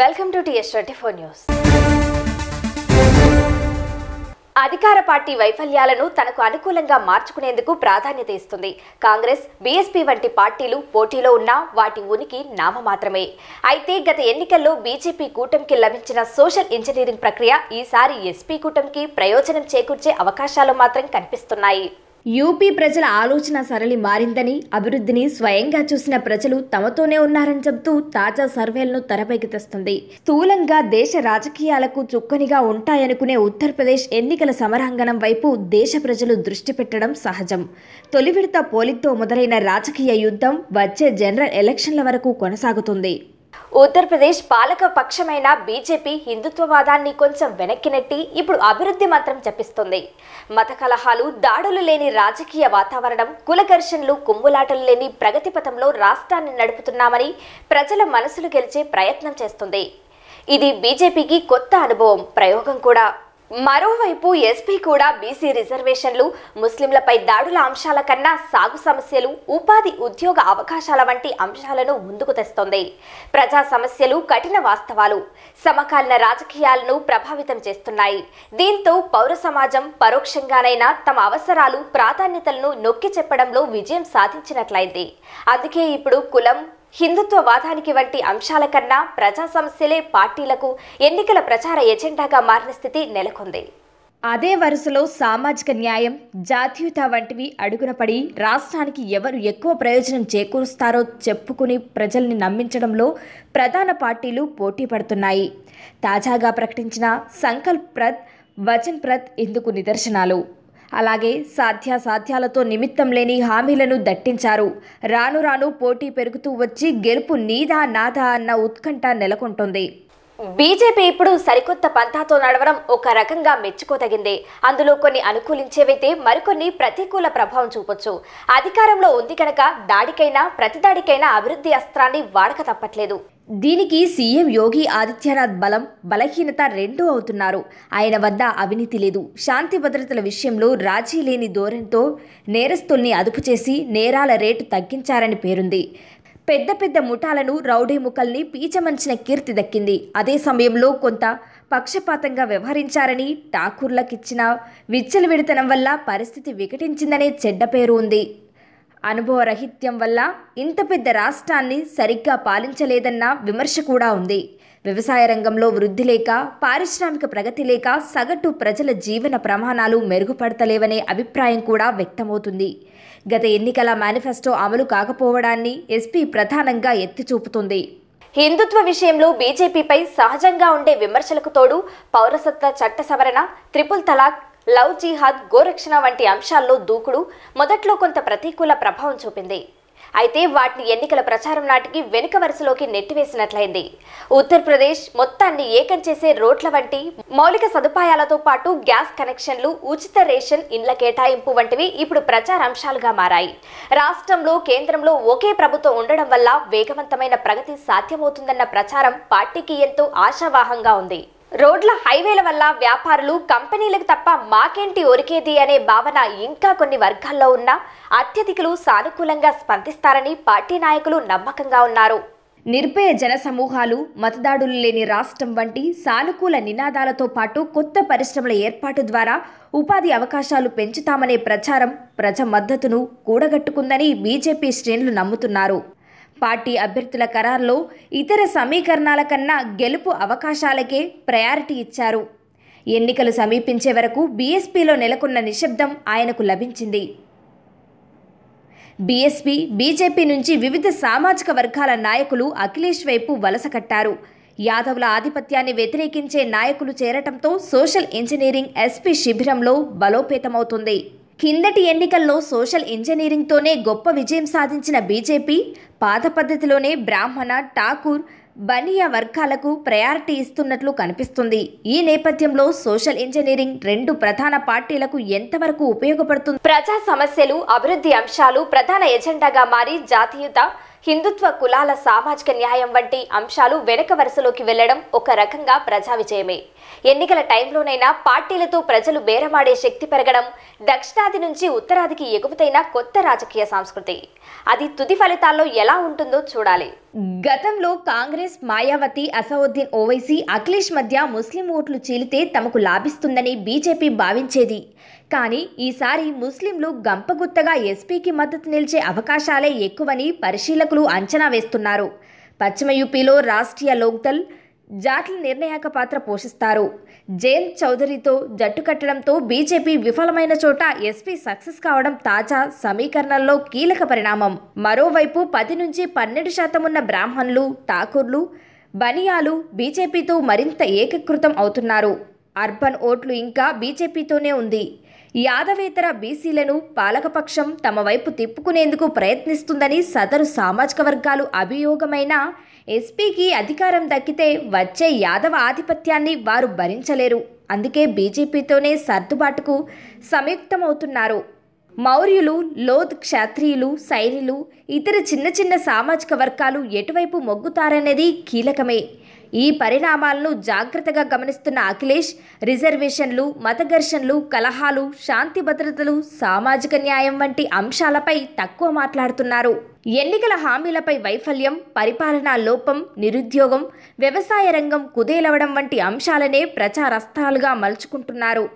welcome to TS twenty four news అధికార party వైఫల్యాలను తనకు అనుకూలంగా మార్చుకునేందుకు ప్రాధాన్యత ఇస్తుంది కాంగ్రెస్ బీఎస్పీ వంటి పార్టీలు పోటీలో ఉన్నా వాటి ఉనికి నామమాత్రమే అయితే గత ఎన్నికల్లో బీజేపీ కూటమికి లభించిన సోషల్ ఇంజనీరింగ్ ప్రక్రియ ఈసారి ఎస్పీ కూటమికి ప్రయోజనం చేకూర్చే అవకాశాలు మాత్రం కనిపిస్తున్నాయి యూపీ ప్రజల ఆలోచన సరళి మారిందని అభివృద్ధిని స్వయంగా చూసిన ప్రజలు తమతోనే ఉన్నారని చెబుతూ తాజా సర్వేలను తెరపైకి తెస్తుంది స్థూలంగా దేశ రాజకీయాలకు చుక్కనిగా ఉంటాయనుకునే ఉత్తరప్రదేశ్ ఎన్నికల సమరాంగణం వైపు దేశ ప్రజలు దృష్టి పెట్టడం సహజం తొలి విడత మొదలైన రాజకీయ యుద్ధం వచ్చే జనరల్ ఎలక్షన్ల వరకు కొనసాగుతుంది ఉత్తరప్రదేశ్ పాలక పక్షమైన బీజేపీ హిందుత్వవాదాన్ని కొంచెం వెనక్కి నెట్టి ఇప్పుడు అభివృద్ధి మంత్రం జపిస్తుంది మత కలహాలు దాడులు లేని రాజకీయ వాతావరణం కుల ఘర్షణలు కుమ్ములాటలు లేని ప్రగతి పథంలో రాష్ట్రాన్ని నడుపుతున్నామని ప్రజల మనసులు గెలిచే ప్రయత్నం చేస్తుంది ఇది బీజేపీకి కొత్త అనుభవం ప్రయోగం కూడా మరోవైపు ఎస్పీ కూడా బీసీ రిజర్వేషన్లు ముస్లింలపై దాడుల అంశాల కన్నా సాగు సమస్యలు ఉపాధి ఉద్యోగ అవకాశాల వంటి అంశాలను ముందుకు తెస్తోంది ప్రజా సమస్యలు కఠిన వాస్తవాలు సమకాలీన రాజకీయాలను ప్రభావితం చేస్తున్నాయి దీంతో పౌర సమాజం పరోక్షంగానైనా తమ అవసరాలు ప్రాధాన్యతలను నొక్కి చెప్పడంలో విజయం సాధించినట్లయింది అందుకే ఇప్పుడు కులం హిందుత్వవాదానికి వంటి అంశాల కన్నా ప్రజా సమస్యలే పార్టీలకు ఎన్నికల ప్రచార ఎజెండాగా మారిన స్థితి నెలకొంది అదే వరుసలో సామాజిక న్యాయం జాతీయత వంటివి అడుగున పడి రాష్ట్రానికి ఎవరు ఎక్కువ ప్రయోజనం చేకూరుస్తారో చెప్పుకుని ప్రజల్ని నమ్మించడంలో ప్రధాన పార్టీలు పోటీ పడుతున్నాయి తాజాగా ప్రకటించిన సంకల్ప్ ప్రత్ వచన్ ప్రత్ ఇందుకు నిదర్శనాలు అలాగే సాధ్యాసాధ్యాలతో నిమిత్తం లేని హామీలను దట్టించారు రాను రాను పోటీ పెరుగుతూ వచ్చి గెలుపు నీదా నాదా అన్న ఉత్కంఠ నెలకొంటుంది బీజేపీ ఇప్పుడు సరికొత్త పంథాతో నడవడం ఒక రకంగా మెచ్చుకోదగిందే అందులో కొన్ని అనుకూలించేవైతే మరికొన్ని ప్రతికూల ప్రభావం చూపొచ్చు అధికారంలో ఉంది కనుక దాడికైనా ప్రతిదాడికైనా అభివృద్ధి అస్త్రాన్ని వాడక తప్పట్లేదు దీనికి సీఎం యోగి ఆదిత్యనాథ్ బలం బలహీనత రెండూ అవుతున్నారు ఆయన వద్ద అవినీతి లేదు శాంతి భద్రతల విషయంలో రాజీ లేని ధోరణితో నేరస్తుల్ని అదుపు చేసి నేరాల రేటు తగ్గించారని పేరుంది పెద్ద పెద్ద ముఠాలను రౌడీ ముఖల్ని పీచమంచిన కీర్తి దక్కింది అదే సమయంలో కొంత పక్షపాతంగా వ్యవహరించారని ఠాకూర్లకిచ్చిన విడితనం వల్ల పరిస్థితి వికటించిందనే చెడ్డ పేరు ఉంది అనుభవ రహిత్యం వల్ల ఇంత పెద్ద రాష్ట్రాన్ని సరిగ్గా పాలించలేదన్న విమర్శ కూడా ఉంది వ్యవసాయ రంగంలో వృద్ధి లేక పారిశ్రామిక ప్రగతి లేక సగటు ప్రజల జీవన ప్రమాణాలు మెరుగుపడతలేవనే అభిప్రాయం కూడా వ్యక్తమవుతుంది గత ఎన్నికల మేనిఫెస్టో అమలు కాకపోవడాన్ని ఎస్పీ ప్రధానంగా ఎత్తిచూపుతుంది హిందుత్వ విషయంలో బీజేపీపై సహజంగా ఉండే విమర్శలకు తోడు పౌరసత్వ చట్ట సవరణ త్రిపుల్ తలాక్ లవ్ జిహాద్ గోరక్షణ వంటి అంశాల్లో దూకుడు మొదట్లో కొంత ప్రతికూల ప్రభావం చూపింది అయితే వాటిని ఎన్నికల ప్రచారం నాటికి వెనుక వరుసలోకి నెట్టివేసినట్లయింది ఉత్తరప్రదేశ్ మొత్తాన్ని ఏకం చేసే రోడ్ల వంటి మౌలిక సదుపాయాలతో పాటు గ్యాస్ కనెక్షన్లు ఉచిత రేషన్ ఇండ్ల కేటాయింపు వంటివి ఇప్పుడు ప్రచారాంశాలుగా మారాయి రాష్ట్రంలో కేంద్రంలో ఒకే ప్రభుత్వం ఉండడం వల్ల వేగవంతమైన ప్రగతి సాధ్యమవుతుందన్న ప్రచారం పార్టీకి ఎంతో ఆశావాహంగా ఉంది రోడ్ల హైవేల వల్ల వ్యాపారులు కంపెనీలకు తప్ప మాకేంటి ఒరికేది అనే భావన ఇంకా కొన్ని వర్గాల్లో ఉన్న అత్యధికులు సానుకూలంగా స్పందిస్తారని పార్టీ నాయకులు నమ్మకంగా ఉన్నారు నిర్భయ జన సమూహాలు మతదాడులు లేని రాష్ట్రం వంటి సానుకూల నినాదాలతో పాటు కొత్త పరిశ్రమల ఏర్పాటు ద్వారా ఉపాధి అవకాశాలు పెంచుతామనే ప్రచారం ప్రజ మద్దతును కూడగట్టుకుందని బీజేపీ శ్రేణులు నమ్ముతున్నారు పార్టీ అభ్యర్థుల ఖరారులో ఇతర సమీకరణాల కన్నా గెలుపు అవకాశాలకే ప్రయారిటీ ఇచ్చారు ఎన్నికలు సమీపించే వరకు బీఎస్పీలో నెలకొన్న నిశ్శబ్దం ఆయనకు లభించింది బీఎస్పీ బీజేపీ నుంచి వివిధ సామాజిక వర్గాల నాయకులు అఖిలేష్ వైపు వలస కట్టారు యాదవుల ఆధిపత్యాన్ని వ్యతిరేకించే నాయకులు చేరటంతో సోషల్ ఇంజనీరింగ్ ఎస్పీ శిబిరంలో బలోపేతమవుతుంది కిందటి ఎన్నికల్లో సోషల్ ఇంజనీరింగ్తోనే గొప్ప విజయం సాధించిన బీజేపీ పాత పద్ధతిలోనే బ్రాహ్మణ ఠాకూర్ బనియా వర్గాలకు ప్రయారిటీ ఇస్తున్నట్లు కనిపిస్తుంది ఈ నేపథ్యంలో సోషల్ ఇంజనీరింగ్ రెండు ప్రధాన పార్టీలకు ఎంతవరకు ఉపయోగపడుతుంది ప్రజా సమస్యలు అభివృద్ధి అంశాలు ప్రధాన ఎజెండాగా మారి జాతీయత హిందుత్వ కులాల సామాజిక న్యాయం వంటి అంశాలు వెనక వరుసలోకి వెళ్లడం ఒక రకంగా ప్రజా విజయమే ఎన్నికల టైంలోనైనా పార్టీలతో ప్రజలు బేరమాడే శక్తి పెరగడం దక్షిణాది నుంచి ఉత్తరాదికి ఎగుమతైన కొత్త రాజకీయ సంస్కృతి అది తుది ఫలితాల్లో ఎలా ఉంటుందో చూడాలి గతంలో కాంగ్రెస్ మాయావతి అసౌద్దీన్ ఓవైసీ అఖిలేష్ మధ్య ముస్లిం ఓట్లు చీలితే తమకు లాభిస్తుందని బీజేపీ భావించేది కానీ ఈసారి ముస్లింలు గంపగుత్తగా ఎస్పీకి మద్దతు నిలిచే అవకాశాలే ఎక్కువని పరిశీలకులు అంచనా వేస్తున్నారు పశ్చిమ యూపీలో రాష్ట్రీయ లోక్దల్ జాట్ల నిర్ణయాక పాత్ర పోషిస్తారు జయంత్ చౌదరితో జట్టు కట్టడంతో బీజేపీ విఫలమైన చోట ఎస్పీ సక్సెస్ కావడం తాజా సమీకరణల్లో కీలక పరిణామం మరోవైపు పది నుంచి పన్నెండు శాతం ఉన్న బ్రాహ్మణులు ఠాకూర్లు బనియాలు బీజేపీతో మరింత ఏకీకృతం అవుతున్నారు అర్బన్ ఓట్లు ఇంకా బీజేపీతోనే ఉంది యాదవేతర బీసీలను పాలకపక్షం తమ వైపు తిప్పుకునేందుకు ప్రయత్నిస్తుందని సదరు సామాజిక వర్గాలు అభియోగమైన ఎస్పీకి అధికారం దక్కితే వచ్చే యాదవ ఆధిపత్యాన్ని వారు భరించలేరు అందుకే బీజేపీతోనే సర్దుబాటుకు సంయుక్తమవుతున్నారు మౌర్యులు లోత్ క్షత్రియులు శైలులు ఇతర చిన్న చిన్న సామాజిక వర్గాలు ఎటువైపు మొగ్గుతారనేది కీలకమే ఈ పరిణామాలను జాగ్రత్తగా గమనిస్తున్న అఖిలేష్ రిజర్వేషన్లు మత ఘర్షణలు కలహాలు శాంతి భద్రతలు సామాజిక న్యాయం వంటి అంశాలపై తక్కువ మాట్లాడుతున్నారు ఎన్నికల హామీలపై వైఫల్యం పరిపాలనా లోపం నిరుద్యోగం వ్యవసాయ రంగం కుదేలవడం వంటి అంశాలనే ప్రచారస్థాలుగా మలుచుకుంటున్నారు